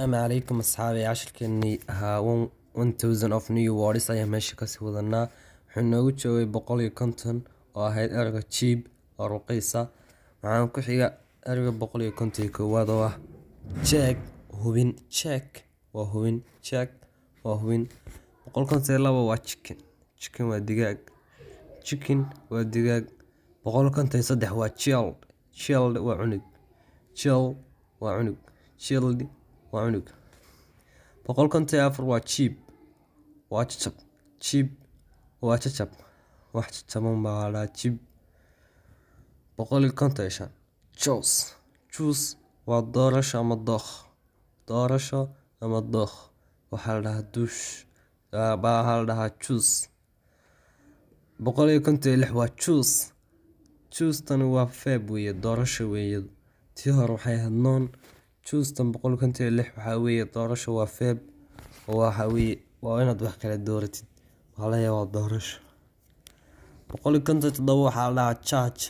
asalaamu calaykum asxaabi cashirkeenii ahaa one thousand of new words ayaa meesha kasii wadanaa wuxuu noogu joogay boqol iyo konton oo ahayd erga jiib oo ruqiisa waxaan ku xiga erga boqol iyo konton iyo koowaad oo ah jeeg hubin jeeg waa hubin jeeg waa hubin boqol konton iyo labo waa chicken chicken waa digaag chicken waa digaag boqol konton iyo saddex waa child child waa cunug child waa cunug child waa cunug boqol konta iyo afar waa jiib waa jajab jiib waa jajab wax jajaban baa la jib boqol iyo konton iyo shan jos juus waa doorasho ama dookh doorasho ama dookh waxaa la dhahaa duush waxaa la dhahaa juus boqol iyo konton iyo lix waa juus juustani waa feeb weeye doorasho weeye tii hore waxay ahayd noon choose boqol konton iyo lix waxaa weye doorasho waa feb waxaa weye waa inaad wax kala dooratid maxaa laga doorasho boqol iyo konton iyo todobo waxaa la dhahaa church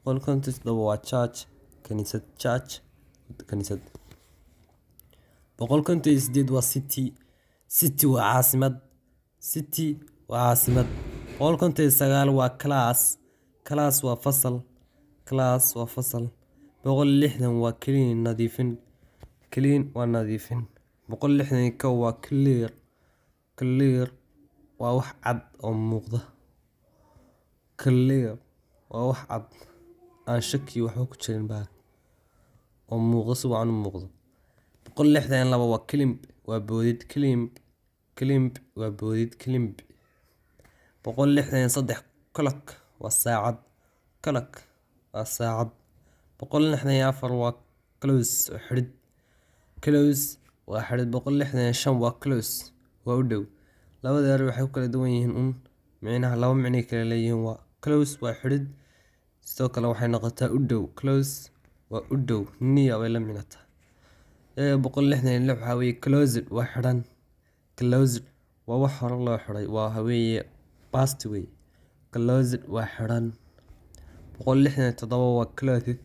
boqol iyo konton iyo todobo waa church kaniisad church kaniisad boqol konton iyo sideed waa city city waa caasimad city waa caasimad boqol konton iyo sagaal waa class class waa fasal class waa fasal boqol lixdan waa clean nadiifin waa nadiifin, boqol lixdan iyo kow waa clear waa wax cad oo muuqda, clear waa wax cad aan shaki waxba ku jirin baa oo muuqda si wacan u muuqdo. boqol lixdan iyo labo waa crimp waa boodid, crimp waa boodid. boqol lixdan iyo sedax clock waa saacad, clock waa saacad boqol lixdan iyo afar waa close xidhid close waa xidhid boqol lixdan iyo shan waa close waa u dhow labada eray waxay ku kala duwan yihiin uun micnaha laba micnay kala leeyihiin waa close waa xidhid sidoo kale waxay noqotaa u dhow close waa u dhow niya way la minataa boqol lixdan iyo lix waxaa weeye closed waa xidhan closed waa wax hore loo xidhay waa haweeye bastway wey closed waa xidhan boqol lixdan iyo toddoba waa clothed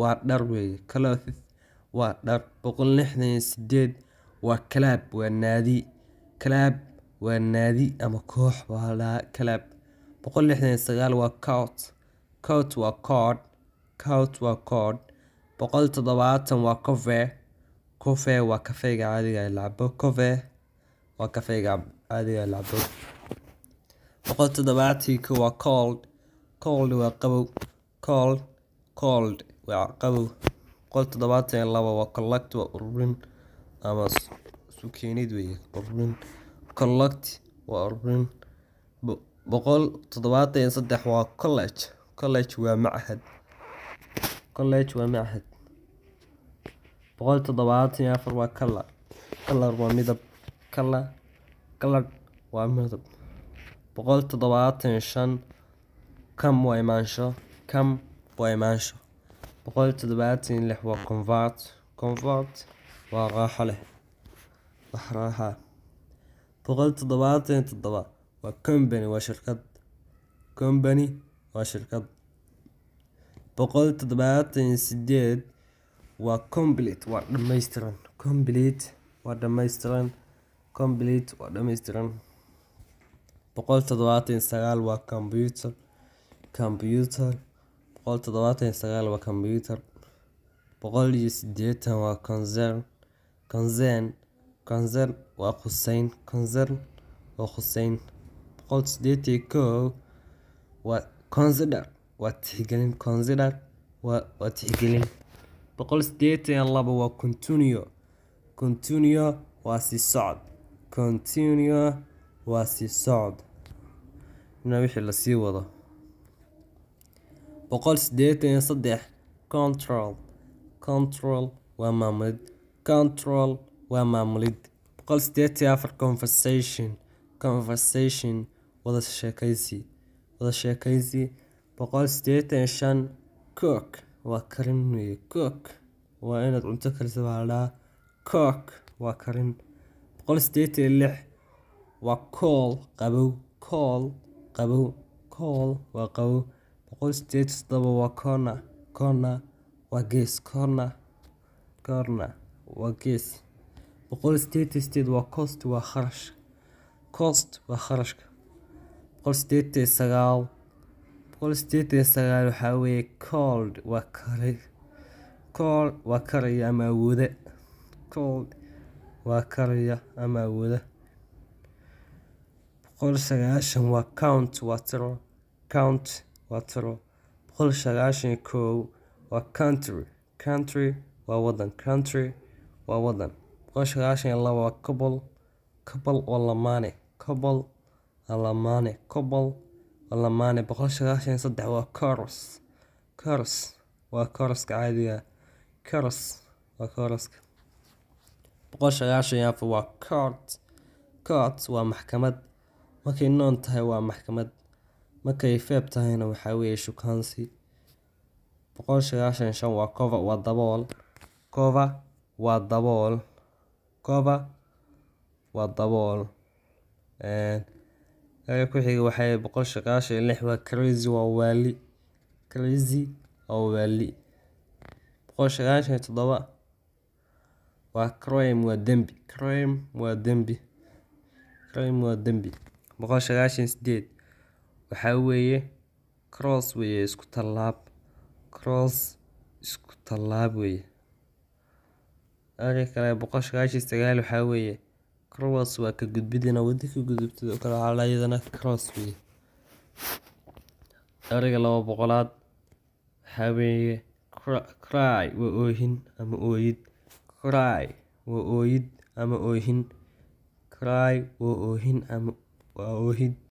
waa dhar wey clothes waa dhar boqol lixdan iyo sideed waa clab waa naadi clab waa naadi ama koox waa ladhahaa club boqol lixdan iyo sagaal waa cout cout waa cord cout waa cord boqol toddobaatan waa cover cofe waa kafeyga caadiga lacabo cover waa kafeyga caadiga lacabo boqol toddobaatan waa cold cold waa qabow cold cold Weerarqabowga boqol tadabatan iyo laba waa Connacht waa ururin ama sukeenid weeye ururin. collect waa ururin. boqol tadabatan iyo saddex waa College College waa machad. college waa machad boqol tadabatan iyo afar waa Colour Colour waa midab. Colored waa midab. boqol tadabatan iyo shan waa imaansho Come waa imaansho boqol toddobaatan lix waa convert convert waa raaxo leh wax raaxa boqol toddobaatan toddoba waa company waa shirkad company waa shirkad boqol toddobaatan sideed waa complete waa dhammaystiran complete waa dhammaystiran complete waa dhammaystiran boqol toddobaatan sagaal waa computer computer boqol todobaatan iyo sagaal waa combuter boqol iyo sideetan waa Concern, Concern waa khuseyn, boqol sideed iyo kow waa Consider waa tixgelin, boqol sideetan iyo labo waa Continue waa sii socod boqol sideetan iyo saddex control control waa maamulid control waa maamulid boqol sideetan iyo afar conversation conversation wada sheekeysi wada sheekeysi boqol sideetan iyo shan cook waa karin weye cook waa inaad cunto karisa waa la dhahaa cook waa karin boqol sideetan lix waa cool qabow cool qabow cool waa qabow boqol todoba waa corna corna waa gees, corna corna waa gees. boqol waa cost waa kharash cost waa kharashka. boqol boqol sagaal boqolkiba sagaal waxaa weye cold waa kari, waa kariya ama wada, cold waa kariya ama wada. boqol sagaashan waa count waa tiro, count waa tiro boqol sagaashan iyo koow waa country country waa wadan country waa wadan boqol sagaashan iyo laba waa cobol cobol waa lamaane cobol waa lamaane cobol waa lamaane boqol sagaashan iyo saddex waa coros coros waa coroska caadiga coros waa coroska boqol sagaashan iyo afar waa cort cort waa maxkamad markay noon tahay waa maxkamad markay feb tahayna waxaa weye shukansi boqol sagashan shan waa kooba waa dabool kooba waa dabool kooba waa dabool ku-xiga waxaa boqol sagashan lix waa crazy waa waali crazy waa waali boqol sagashan iyo waa crime waa dembi crime waa dembi crime waa dembi boqol sagashan sideed waxaa weeye cross weye isku tallaab cross isku tallaab weeye marka kale boqol sagaashan iyo sagaal waxaa weeye cross waa ka gudbidina waddi ka gudubtid oo kale waxaa la iyadana cross weeye ereyga laba boqolaad waxaa weeye cry waa oohin ama ooyid cry waa ooyid ama oohin cry waa oohin ama waa oohid